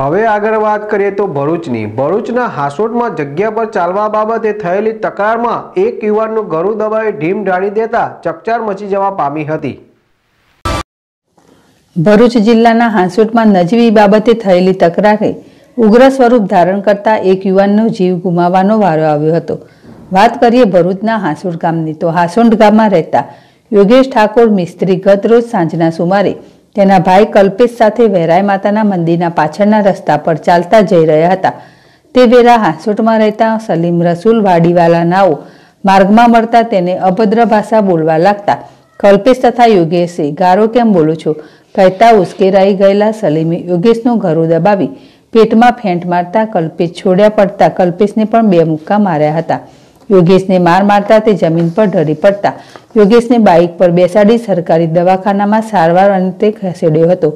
હવે આગળ વાત કરીએ તો ભરૂચની ભરૂચના હાસોટમાં જગ્યા પર ચાલવા બાબતે થયેલી તકરારમાં એક યુવાનનું ગળું દબાવી ઢીમ ઢાળી દેતા ચકચાર મચી જવા પામી હતી ભરૂચ જિલ્લાના હાંસોટમાં નજીવી બાબતે થયેલી તકરારે ઉગ્ર સ્વરૂપ ધારણ કરતા એક યુવાનનો જીવ ગુમાવવાનો વારો આવ્યો હતો વાત કરીએ ભરૂચના હાંસોટ ગામની તો હાંસોટ ગામમાં રહેતા યોગેશ ઠાકોર મિસ્ત્રી ગત રોજ સાંજના સુમારે તેના ભાઈ કલ્પેશ સાથે વેરાય માતાના મંદિરના પાછળના રસ્તા પર ચાલતા જઈ રહ્યા હતા તે વેરા હાંસોટમાં રહેતા સલીમ રસૂલ નાઓ માર્ગમાં મળતા તેને અભદ્ર ભાષા બોલવા લાગતા કલ્પેશ તથા યોગેશે ગારો કેમ બોલું છું કહેતા ઉશ્કેરાઈ ગયેલા સલીમે યોગેશનું ઘરું દબાવી પેટમાં ફેંટ મારતા કલ્પેશ છોડ્યા પડતા કલ્પેશને પણ બે મુક્કા માર્યા હતા યોગેશને માર મારતા તે જમીન પર ઢળી પડતા યોગેશને બાઇક પર બેસાડી સરકારી દવાખાનામાં સારવાર અંતે ખસેડ્યો હતો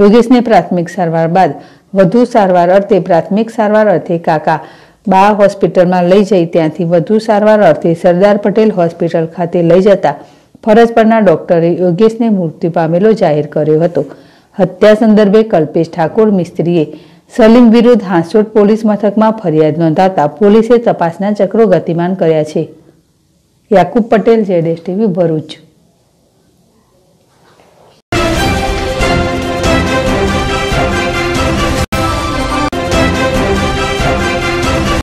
યોગેશને પ્રાથમિક સારવાર બાદ વધુ સારવાર અર્થે પ્રાથમિક સારવાર અર્થે કાકા બા હોસ્પિટલમાં લઈ જઈ ત્યાંથી વધુ સારવાર અર્થે સરદાર પટેલ હોસ્પિટલ ખાતે લઈ જતા ફરજ પરના ડોક્ટરે યોગેશને મૃત્યુ પામેલો જાહેર કર્યો હતો હત્યા સંદર્ભે કલ્પેશ ઠાકોર મિસ્ત્રીએ સલીમ વિરુદ્ધ હાંસોટ પોલીસ મથકમાં ફરિયાદ નોંધાતા પોલીસે તપાસના ચક્રો ગતિમાન કર્યા છે યાકુબ પટેલ જેડેશ ટીવી ભરૂચ